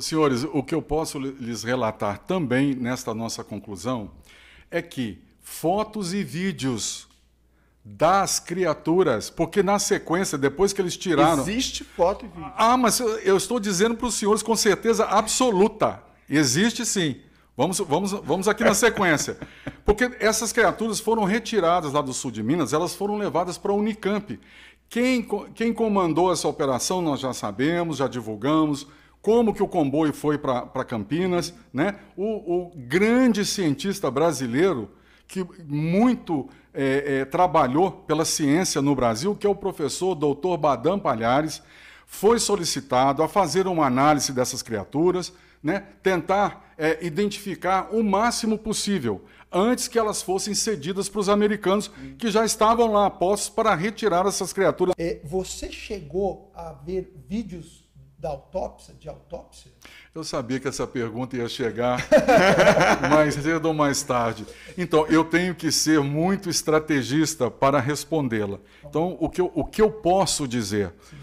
Senhores, o que eu posso lhes relatar também nesta nossa conclusão é que fotos e vídeos das criaturas, porque na sequência, depois que eles tiraram. Existe foto e vídeo. Ah, mas eu estou dizendo para os senhores com certeza absoluta. Existe sim. Vamos, vamos, vamos aqui na sequência. Porque essas criaturas foram retiradas lá do sul de Minas, elas foram levadas para a Unicamp. Quem, quem comandou essa operação nós já sabemos, já divulgamos como que o comboio foi para Campinas, né? O, o, grande cientista brasileiro que muito é, é, trabalhou pela ciência no Brasil, que é o professor Dr. Badam Palhares, foi solicitado a fazer uma análise dessas criaturas, né? tentar é, identificar o máximo possível antes que elas fossem cedidas para os americanos que já estavam lá postos para retirar essas criaturas. É, você chegou a ver vídeos da autópsia, de autópsia? Eu sabia que essa pergunta ia chegar, mais cedo ou mais tarde. Então, eu tenho que ser muito estrategista para respondê-la. Então, o que eu, o que eu posso dizer? Sim.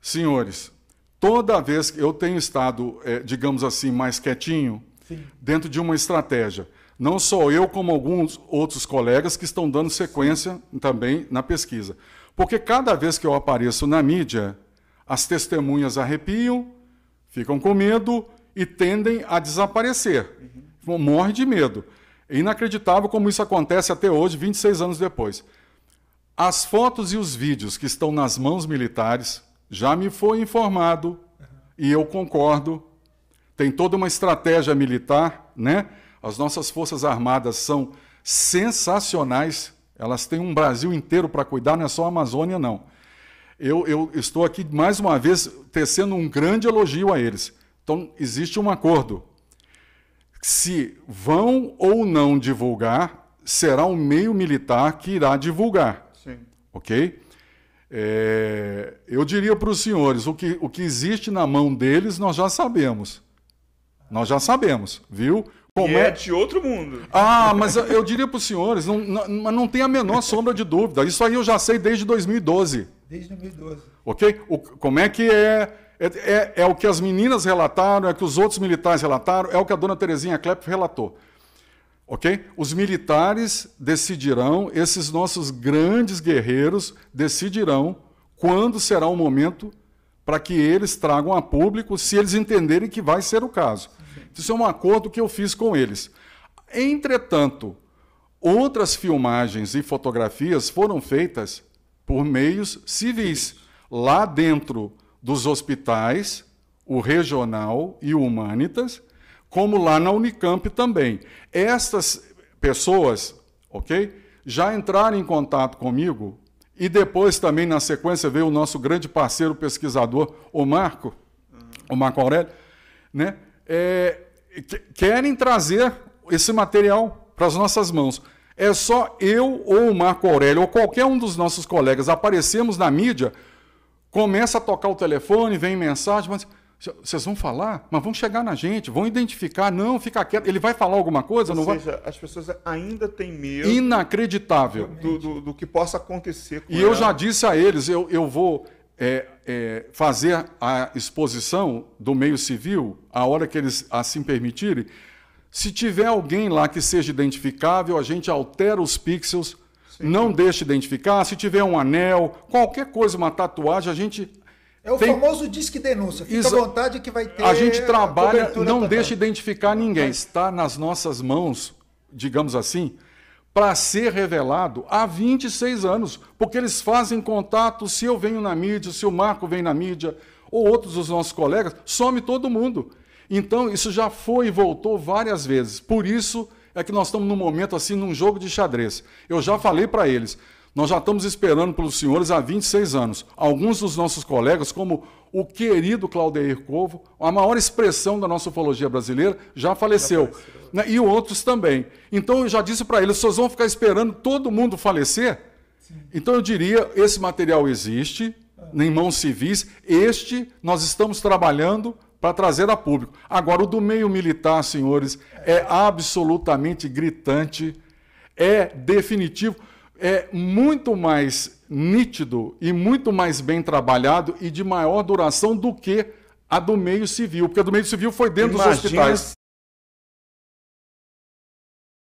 Senhores, toda vez que eu tenho estado, é, digamos assim, mais quietinho, Sim. dentro de uma estratégia. Não só eu, como alguns outros colegas que estão dando sequência também na pesquisa. Porque cada vez que eu apareço na mídia, as testemunhas arrepiam, ficam com medo e tendem a desaparecer. Uhum. Morre de medo. É inacreditável como isso acontece até hoje, 26 anos depois. As fotos e os vídeos que estão nas mãos militares já me foi informado uhum. e eu concordo. Tem toda uma estratégia militar, né? As nossas forças armadas são sensacionais. Elas têm um Brasil inteiro para cuidar, não é só a Amazônia não eu, eu estou aqui mais uma vez tecendo um grande elogio a eles. Então, existe um acordo. Se vão ou não divulgar, será o um meio militar que irá divulgar. Sim. Ok? É, eu diria para os senhores: o que, o que existe na mão deles, nós já sabemos. Nós já sabemos, viu? Como e é, é- de outro mundo. Ah, mas eu diria para os senhores, não, não, não tem a menor sombra de dúvida. Isso aí eu já sei desde 2012. Desde 2012. Ok? O, como é que é é, é é, o que as meninas relataram, é o que os outros militares relataram, é o que a dona Terezinha Klepp relatou. Ok? Os militares decidirão, esses nossos grandes guerreiros decidirão quando será o momento para que eles tragam a público, se eles entenderem que vai ser o caso. Isso é um acordo que eu fiz com eles. Entretanto, outras filmagens e fotografias foram feitas por meios civis. Lá dentro dos hospitais, o regional e o humanitas, como lá na Unicamp também. Estas pessoas, ok, já entraram em contato comigo e depois também na sequência veio o nosso grande parceiro pesquisador, o Marco, uhum. o Marco Aurélio, né? É, querem trazer esse material para as nossas mãos. É só eu ou o Marco Aurélio ou qualquer um dos nossos colegas aparecemos na mídia, começa a tocar o telefone, vem mensagem, mas vocês vão falar, mas vão chegar na gente, vão identificar, não, fica quieto. Ele vai falar alguma coisa? Ou não seja, vai... as pessoas ainda têm medo. Inacreditável. Do, do, do que possa acontecer com E ela. eu já disse a eles, eu, eu vou é, é, fazer a exposição do meio civil, a hora que eles assim permitirem, se tiver alguém lá que seja identificável, a gente altera os pixels, Sim. não deixa identificar. Se tiver um anel, qualquer coisa, uma tatuagem, a gente. É o tem... famoso disque denúncia. Fica Exa... à vontade que vai ter. A gente trabalha, a não deixa identificar ninguém. Mas... É. Está nas nossas mãos, digamos assim, para ser revelado há 26 anos, porque eles fazem contato. Se eu venho na mídia, se o Marco vem na mídia, ou outros dos nossos colegas, some todo mundo. Então, isso já foi e voltou várias vezes. Por isso é que nós estamos num momento assim, num jogo de xadrez. Eu já falei para eles, nós já estamos esperando pelos senhores há 26 anos. Alguns dos nossos colegas, como o querido Claudio Covo, a maior expressão da nossa ufologia brasileira, já faleceu. Já né? e outros também. Então eu já disse para eles, vocês vão ficar esperando todo mundo falecer? Sim. Então eu diria, esse material existe, é. em mãos civis. Este nós estamos trabalhando para trazer a público. Agora, o do meio militar, senhores, é absolutamente gritante, é definitivo, é muito mais nítido e muito mais bem trabalhado e de maior duração do que a do meio civil, porque a do meio civil foi dentro Imagina dos hospitais.